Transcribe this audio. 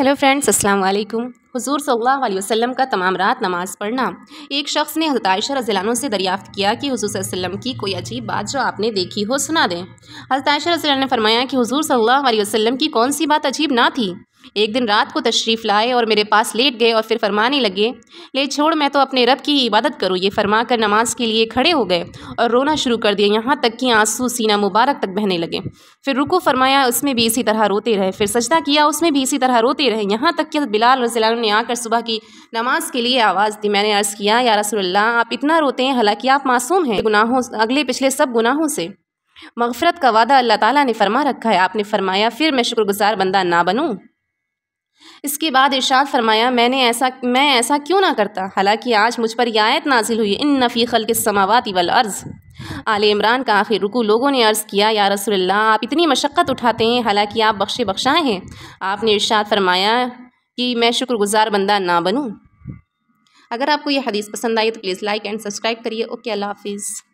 hello friends अस्सलाम वालेकुम हुजूर सल्लल्लाहु अलैहि वसल्लम का तमाम रात नमाज़ पढ़ना एक शख्स ने हज़रत आयशा रज़ीलानों से दरियाफ़्त किया कि हुजूर वसल्लम की कोई अजीब बात जो आपने देखी हो सुना दें हज़रत आयशा रज़ीलान ने फरमाया कि हुजूर सल्लल्लाहु अलैहि वसल्लम की कौन सी बात अजीब ना थी एक दिन रात को तशरीफ़ लाए और मेरे पास लेट गए और फिर फरमाने लगे ले छोड़ मैं तो अपने रब की इबादत करूँ ये फरमा कर नमाज के लिए खड़े हो गए और रोना शुरू कर दिया यहाँ तक कि आंसू सीना मुबारक तक बहने लगे फिर रुको फरमाया उसमें भी इसी तरह रोते रहे फिर सजदा किया उसमें भी इसी तरह रोते रहे यहाँ तक कि बिलाल रजील ने आकर सुबह की नमाज के लिए आवाज़ दी मैंने अर्ज़ किया या रसोल्ला आप इतना रोते हैं हालाँकि आप मासूम हैं गुनाहों अगले पिछले सब गुनाहों से मगफरत का वादा अल्लाह ताली ने फरमा रखा है आपने फरमाया फिर मैं शुक्रगुजार बंदा ना बनूँ इसके बाद इर्शाद फरमाया मैंने ऐसा मैं ऐसा क्यों ना करता हालांकि आज मुझ पर आयत नाजिल हुई इन नफ़ी खल के समावती वल अर्ज़ आल इमरान का आखिर रुकू लोगों ने अर्ज़ किया या रसोल्ला आप इतनी मशक्क़त उठाते हैं हालांकि आप बख्शे बख्शाए हैं आपने इर्शाद फरमाया कि मैं शुक्रगुजार बंदा ना बनूँ अगर आपको यह हदीस पसंद आई तो प्लीज़ लाइक एंड सब्सक्राइब करिए ओके अल्लाह हाफिज़